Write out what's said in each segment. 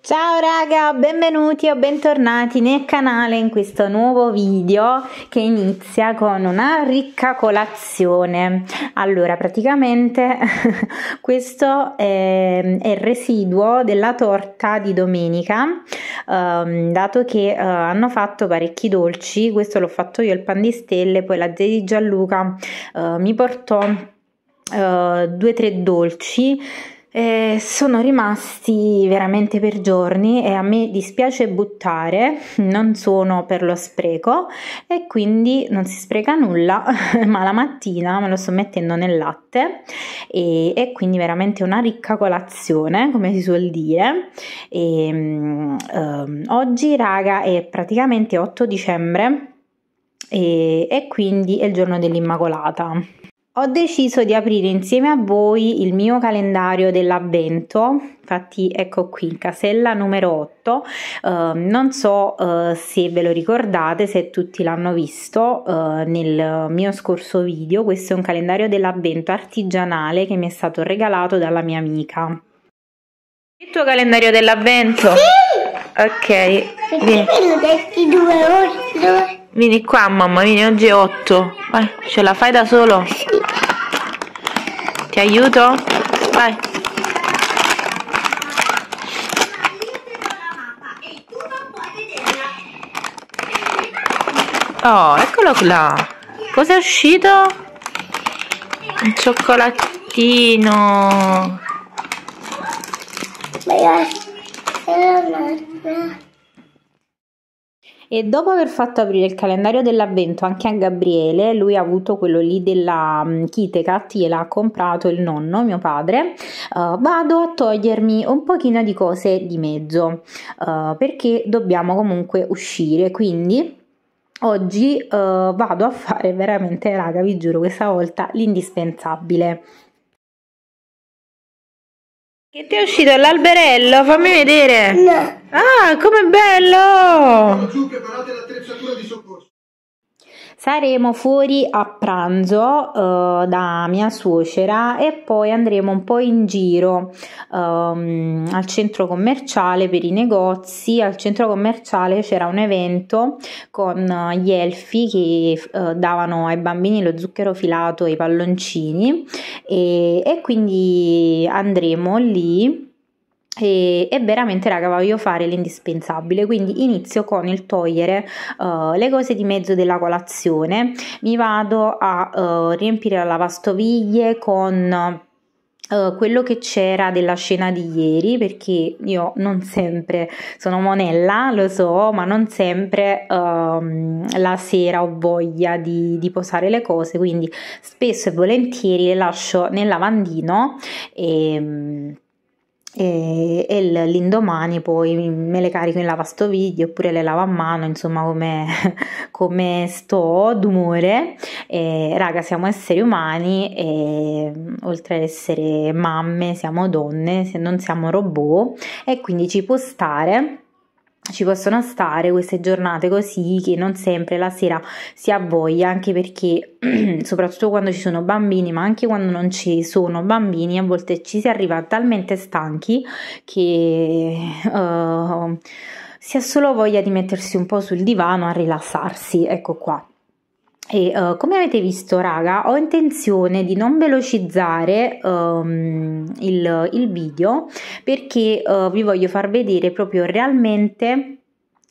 Ciao raga, benvenuti o bentornati nel canale in questo nuovo video che inizia con una ricca colazione. Allora, praticamente questo è, è, il residuo della torta di domenica, um, dato che uh, hanno fatto parecchi dolci, questo l'ho fatto io il pan di stelle, poi la zia di Gianluca uh, mi portò uh, due o tre dolci eh, sono rimasti veramente per giorni e a me dispiace buttare, non sono per lo spreco e quindi non si spreca nulla, ma la mattina me lo sto mettendo nel latte e, e quindi veramente una ricca colazione, come si suol dire. E, um, oggi, raga, è praticamente 8 dicembre e, e quindi è il giorno dell'Immacolata ho deciso di aprire insieme a voi il mio calendario dell'avvento, infatti ecco qui, casella numero 8, uh, ehm, non so uh, se ve lo ricordate, se tutti l'hanno visto uh, nel mio scorso video, questo è un calendario dell'avvento artigianale che mi è stato regalato dalla mia amica. Il tuo calendario dell'avvento? Sì! Ok, vieni. Vieni qua mamma, vieni oggi è 8. Vai, ce la fai da solo? Sì. Ti aiuto? Vai. Oh, eccolo là. Cos'è uscito? Un cioccolatino e dopo aver fatto aprire il calendario dell'avvento anche a Gabriele, lui ha avuto quello lì della mm, Kitekat, gliel'ha comprato il nonno, mio padre, uh, vado a togliermi un pochino di cose di mezzo uh, perché dobbiamo comunque uscire, quindi oggi uh, vado a fare veramente, raga, vi giuro, questa volta l'indispensabile. Che ti è uscito l'alberello? Fammi vedere. No. Ah, come bello! Giù, preparate l'attrezzatura di soccorso. Saremo fuori a pranzo uh, da mia suocera e poi andremo un po' in giro um, al centro commerciale per i negozi. Al centro commerciale c'era un evento con uh, gli elfi che uh, davano ai bambini lo zucchero filato e i palloncini e, e quindi andremo lì e, e, veramente raga voglio fare l'indispensabile quindi inizio con il togliere uh, le cose di mezzo della colazione mi vado a uh, riempire la lavastoviglie con Uh, quello che c'era della scena di ieri, perché io non sempre sono monella, lo so, ma non sempre uh, la sera ho voglia di, di, posare le cose, quindi spesso e volentieri le lascio nel lavandino e mm, e, e, l'indomani poi me le carico in lavastoviglie oppure le lavo a mano insomma come, come sto d'umore e, raga siamo esseri umani e oltre ad essere mamme siamo donne se non siamo robot e quindi ci può stare ci possono stare queste giornate così che non sempre la sera si ha voglia, anche perché soprattutto quando ci sono bambini, ma anche quando non ci sono bambini, a volte ci si arriva talmente stanchi che uh, si ha solo voglia di mettersi un po' sul divano a rilassarsi, ecco qua. E, uh, come avete visto, raga, ho intenzione di non velocizzare um, il, il, video perché uh, vi voglio far vedere proprio realmente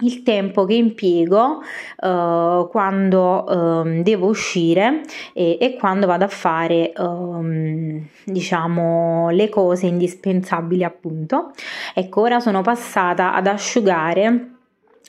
il tempo che impiego uh, quando um, devo uscire e, e, quando vado a fare um, diciamo le cose indispensabili appunto ecco ora sono passata ad asciugare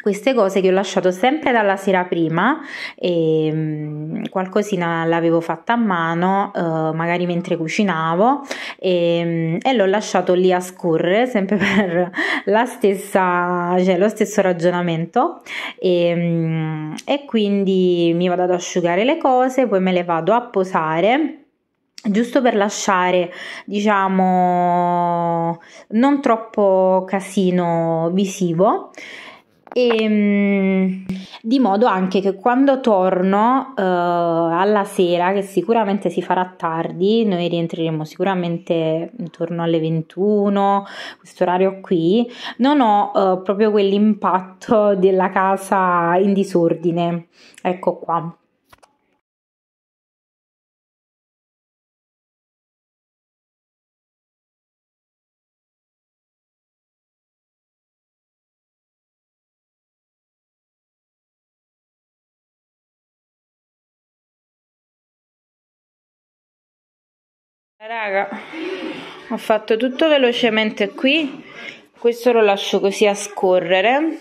queste cose che ho lasciato sempre dalla sera prima e ehm, qualcosina l'avevo fatta a mano uh, magari mentre cucinavo e, ehm, e, l'ho lasciato lì a scorrere sempre per la stessa, cioè, lo stesso ragionamento e, ehm, e quindi mi vado ad asciugare le cose poi me le vado a posare giusto per lasciare diciamo non troppo casino visivo e ehm, di modo anche che quando torno uh, alla sera, che sicuramente si farà tardi, noi rientreremo sicuramente intorno alle 21, questo orario qui, non ho uh, proprio quell'impatto della casa in disordine. Ecco qua. Raga, ho fatto tutto velocemente qui, questo lo lascio così a scorrere.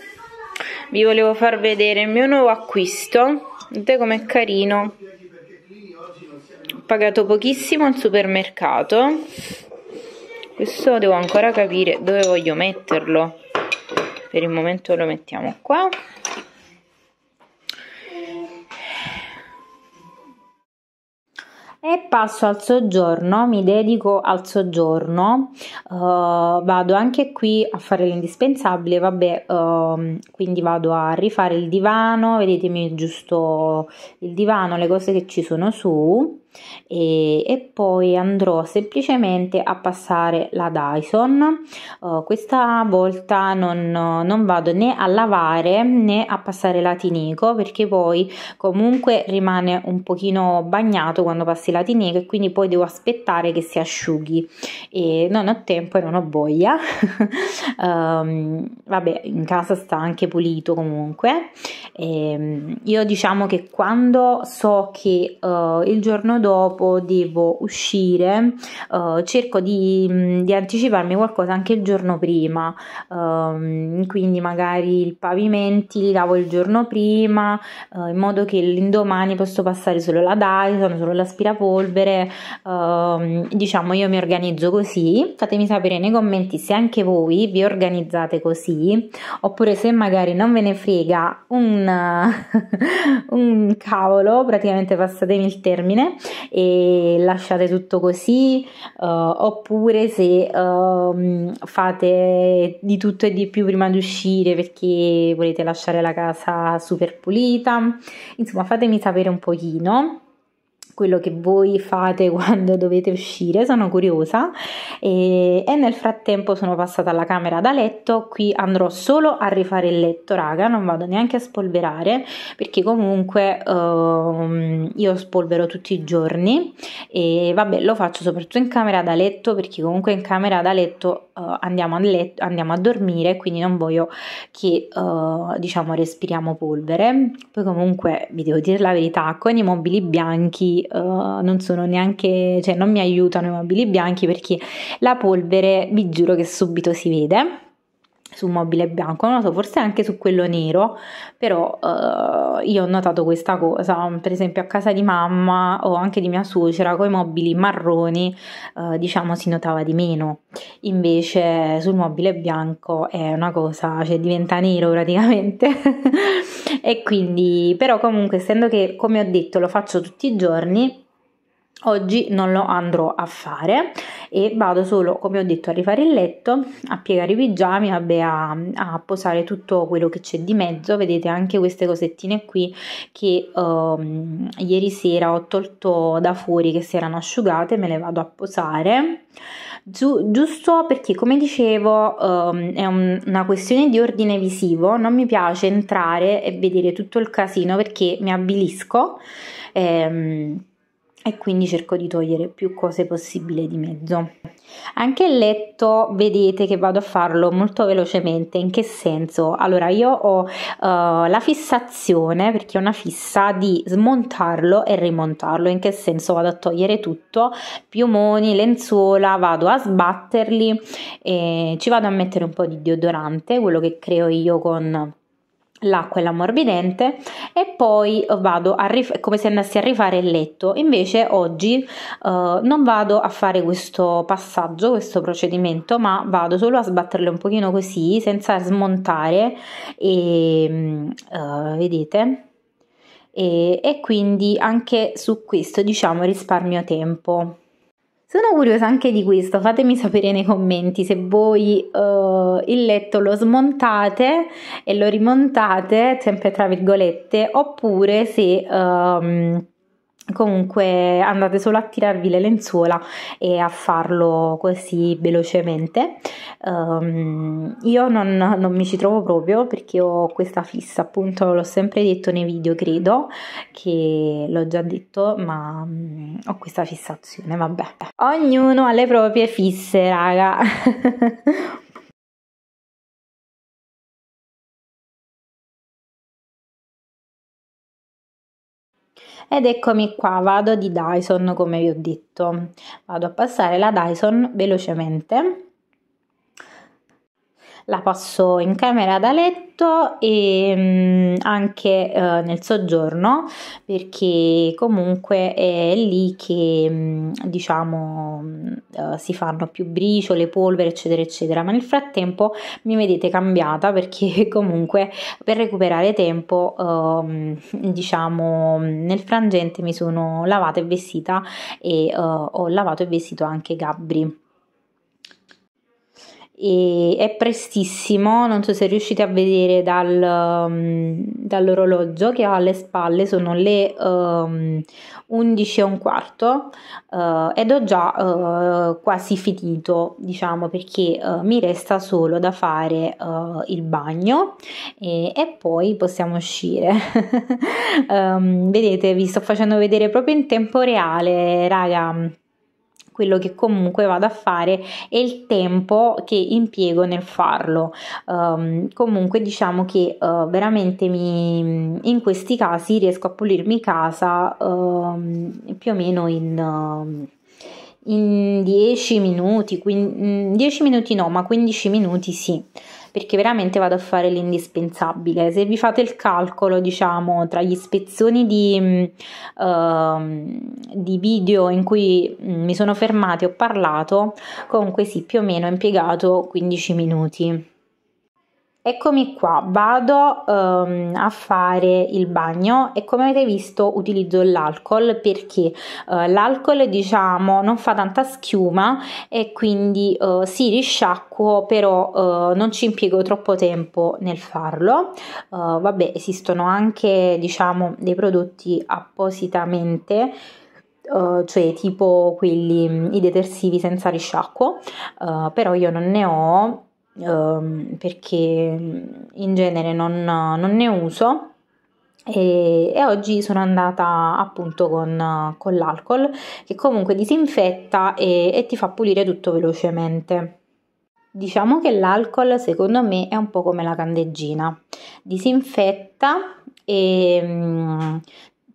Vi volevo far vedere il mio nuovo acquisto, vedete com'è carino. Ho pagato pochissimo al supermercato, questo devo ancora capire dove voglio metterlo. Per il momento lo mettiamo qua. E passo al soggiorno, mi dedico al soggiorno, uh, vado anche qui a fare l'indispensabile, vabbè, uh, quindi vado a rifare il divano, vedetemi giusto il divano, le cose che ci sono su e, e poi andrò semplicemente a passare la Dyson uh, questa volta non, non, vado né a lavare né a passare la Tinico perché poi comunque rimane un pochino bagnato quando passi la Tinico e quindi poi devo aspettare che si asciughi e non ho tempo e non ho voglia um, vabbè in casa sta anche pulito comunque e, ehm, io diciamo che quando so che uh, il giorno dopo dopo devo uscire, uh, cerco di, mm, di, anticiparmi qualcosa anche il giorno prima, um, quindi magari i pavimenti li lavo il giorno prima, uh, in modo che l'indomani posso passare solo la Dyson, solo l'aspirapolvere, uh, diciamo io mi organizzo così, fatemi sapere nei commenti se anche voi vi organizzate così, oppure se magari non ve ne frega un, un cavolo, praticamente passatemi il termine, e lasciate tutto così uh, oppure se uh, fate di tutto e di più prima di uscire perché volete lasciare la casa super pulita insomma fatemi sapere un pochino quello che voi fate quando dovete uscire, sono curiosa e, e nel frattempo sono passata alla camera da letto, qui andrò solo a rifare il letto, raga, non vado neanche a spolverare perché comunque uh, io spolvero tutti i giorni e vabbè lo faccio soprattutto in camera da letto perché comunque in camera da letto uh, andiamo, a letto, andiamo a dormire, quindi non voglio che uh, diciamo respiriamo polvere, poi comunque vi devo dire la verità, con i mobili bianchi uh, non sono neanche, cioè non mi aiutano i mobili bianchi perché la polvere vi giuro che subito si vede su un mobile bianco, non lo so, forse anche su quello nero, però eh, io ho notato questa cosa, per esempio a casa di mamma o anche di mia suocera, con i mobili marroni, eh, diciamo, si notava di meno, invece sul mobile bianco è una cosa, cioè diventa nero praticamente. e quindi, però comunque, essendo che, come ho detto, lo faccio tutti i giorni, Oggi non lo andrò a fare e vado solo, come ho detto, a rifare il letto, a piegare i pigiami, vabbè, a, a posare tutto quello che c'è di mezzo. Vedete anche queste cosettine qui che um, ieri sera ho tolto da fuori che si erano asciugate, me le vado a posare. Giu, giusto perché, come dicevo, um, è un, una questione di ordine visivo, non mi piace entrare e vedere tutto il casino perché mi abilisco. Ehm, e quindi cerco di togliere più cose possibile di mezzo. Anche il letto vedete che vado a farlo molto velocemente, in che senso? Allora io ho uh, la fissazione, perché è una fissa, di smontarlo e rimontarlo, in che senso vado a togliere tutto, piumoni, lenzuola, vado a sbatterli, ci vado a mettere un po' di deodorante, quello che creo io con l'acqua e l'ammorbidente e poi vado a rif- come se andassi a rifare il letto invece oggi uh, non vado a fare questo passaggio questo procedimento ma vado solo a sbatterle un pochino così senza smontare e uh, vedete e, e quindi anche su questo diciamo risparmio tempo sono curiosa anche di questo, fatemi sapere nei commenti se voi uh, il letto lo smontate e lo rimontate, sempre tra virgolette, oppure se... Um, Comunque andate solo a tirarvi le lenzuola e a farlo così velocemente. Um, io non, non, mi ci trovo proprio perché ho questa fissa, appunto l'ho sempre detto nei video, credo che l'ho già detto, ma um, ho questa fissazione, vabbè. Ognuno ha le proprie fisse, raga. ed eccomi qua vado di Dyson come vi ho detto vado a passare la Dyson velocemente la passo in camera da letto e mm, anche eh, nel soggiorno perché comunque è lì che mm, diciamo mm, eh, si fanno più briciole, polvere eccetera eccetera ma nel frattempo mi vedete cambiata perché comunque per recuperare tempo ehm, diciamo nel frangente mi sono lavata e vestita e eh, ho lavato e vestito anche Gabri e è prestissimo, non so se riuscite a vedere dal, um, dall'orologio che ho alle spalle, sono le um, 11 e un quarto uh, ed ho già uh, quasi finito, diciamo, perché uh, mi resta solo da fare il bagno e, e, poi possiamo uscire. um, vedete, vi sto facendo vedere proprio in tempo reale, raga quello che comunque vado a fare e il tempo che impiego nel farlo. Um, comunque diciamo che uh, veramente mi, in questi casi riesco a pulirmi casa uh, più o meno in... Uh, in 10 minuti, 15, 10 minuti no, ma 15 minuti sì perché veramente vado a fare l'indispensabile. Se vi fate il calcolo, diciamo, tra gli spezzoni di, uh, di video in cui mm, mi sono fermata e ho parlato, comunque sì, più o meno ho impiegato 15 minuti. Eccomi qua, vado um, a fare il bagno e come avete visto utilizzo l'alcol perché uh, l'alcol diciamo non fa tanta schiuma e quindi uh, eh, si risciacquo però uh, non ci impiego troppo tempo nel farlo. vabbè esistono anche diciamo dei prodotti appositamente Uh, cioè tipo quelli mm, i detersivi senza risciacquo, uh, però io non ne ho Ehm, perché mm, in genere non, non ne uso e, e, oggi sono andata appunto con, con l'alcol che comunque disinfetta e, e ti fa pulire tutto velocemente. Diciamo che l'alcol secondo me è un po' come la candeggina, disinfetta e mm,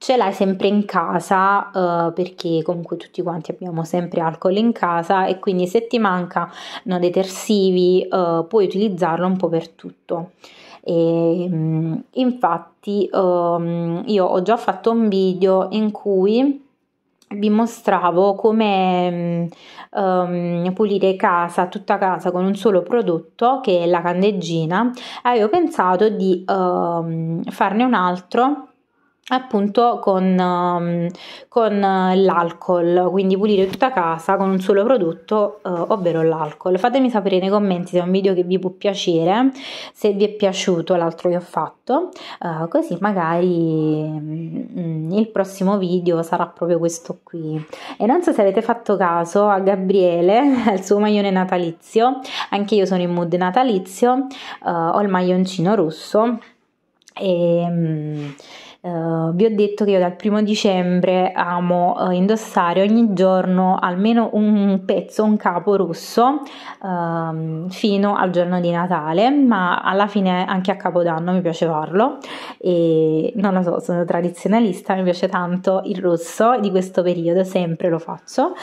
ce l'hai sempre in casa uh, perché comunque tutti quanti abbiamo sempre alcol in casa e quindi se ti mancano detersivi uh, puoi utilizzarlo un po' per tutto. E, um, infatti um, io ho già fatto un video in cui vi mostravo come um, pulire casa, tutta casa con un solo prodotto che è la candeggina avevo pensato di um, farne un altro appunto con, um, con, eh, l'alcol, quindi pulire tutta casa con un solo prodotto, eh, ovvero l'alcol. Fatemi sapere nei commenti se è un video che vi può piacere, se vi è piaciuto l'altro che ho fatto, eh, così magari mh, mm, il prossimo video sarà proprio questo qui. E non so se avete fatto caso a Gabriele, al suo maglione natalizio, anche io sono in mood natalizio, eh, ho il maglioncino rosso e... Mh, mm, Uh, vi ho detto che io dal primo dicembre amo uh, indossare ogni giorno almeno un pezzo, un capo rosso uh, fino al giorno di Natale, ma alla fine anche a Capodanno mi piace farlo e non lo so, sono tradizionalista, mi piace tanto il rosso di questo periodo, sempre lo faccio.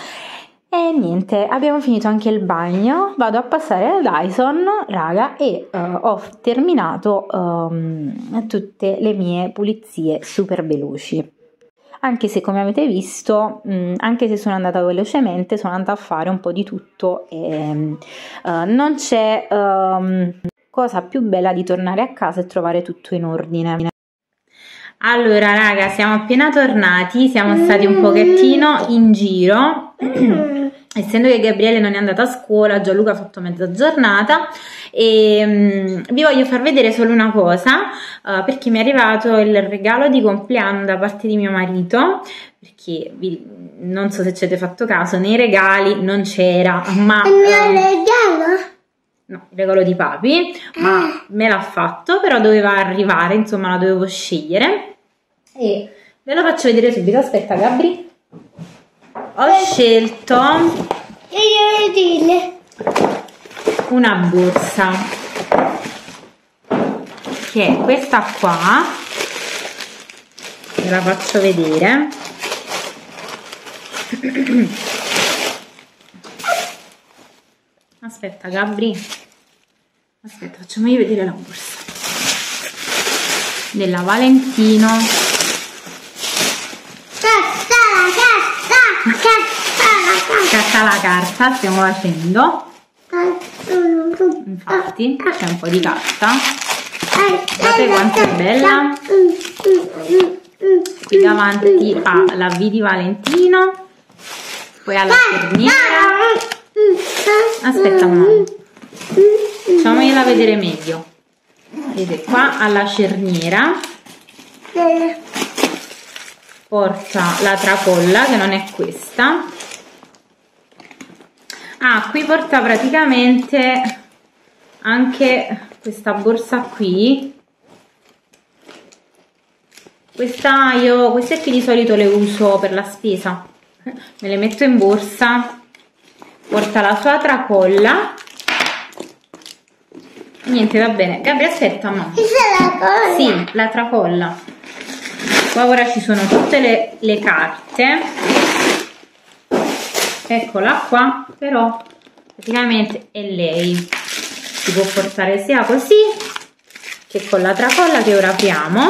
E niente, abbiamo finito anche il bagno, vado a passare la Dyson, raga, e uh, ho terminato um, tutte le mie pulizie super veloci. Anche se come avete visto, mh, mm, anche se sono andata velocemente, sono andata a fare un po' di tutto e uh, non c'è um, cosa più bella di tornare a casa e trovare tutto in ordine. Allora raga, siamo appena tornati, siamo stati un mm. pochettino in giro. Essendo che Gabriele non è andata a scuola, Gianluca ha fatto mezza giornata e um, vi voglio far vedere solo una cosa uh, perché mi è arrivato il regalo di compleanno da parte di mio marito perché vi, non so se ci avete fatto caso, nei regali non c'era, ma... Il mio ehm, regalo? no, il regalo di papi, ma ah. me l'ha fatto, però doveva arrivare, insomma la dovevo scegliere. E ve lo faccio vedere subito, aspetta Gabri ho scelto una borsa che è questa qua ve la faccio vedere aspetta Gabri aspetta facciamo vedere la borsa della Valentino Scatta la carta, stiamo facendo. Infatti, c'è un po' di carta. Guardate quanto è bella. Qui davanti alla la V di Valentino, poi alla cerniera. Aspetta un momento. Facciamogliela vedere meglio. Vedete qua alla cerniera forza la tracolla che non è questa ah qui porta praticamente anche questa borsa qui questa io queste qui di solito le uso per la spesa me le metto in borsa porta la sua tracolla niente va bene Gabri aspetta ma questa sì la tracolla qua ora ci sono tutte le, le carte eccola qua però praticamente è lei si può portare sia così che con la tracolla che ora apriamo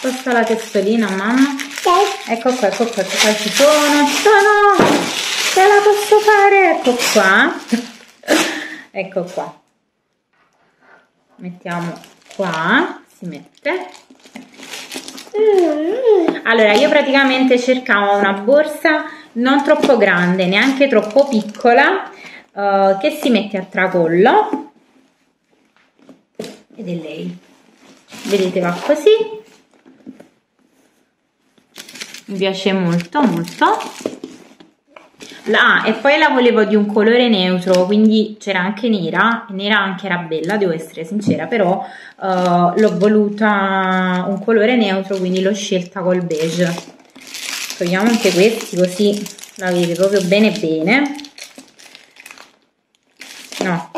questa è la testolina mamma ecco qua ecco qua ecco qua ci sono ci sono ce la posso fare ecco qua ecco qua mettiamo qua si mette allora io praticamente cercavo una borsa non troppo grande neanche troppo piccola uh, che si mette a tracollo ed è lei vedete va così mi piace molto molto la, ah, e poi la volevo di un colore neutro, quindi c'era anche nera, nera anche era bella, devo essere sincera, però uh, l'ho voluta un colore neutro, quindi l'ho scelta col beige. Togliamo anche questi così la vedi proprio bene bene. No,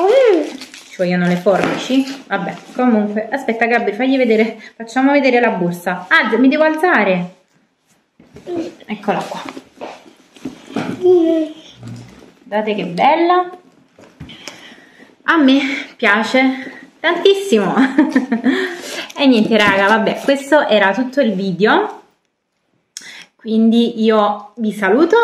ci vogliono le forbici? Vabbè, comunque, aspetta Gabri, fagli vedere, facciamo vedere la borsa. Ah, mi devo alzare. Eccola qua guardate che bella a me piace tantissimo e niente raga vabbè questo era tutto il video quindi io vi saluto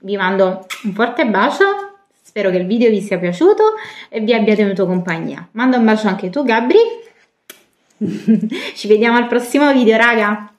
vi mando un forte bacio spero che il video vi sia piaciuto e vi abbia tenuto compagnia mando un bacio anche tu Gabri ci vediamo al prossimo video raga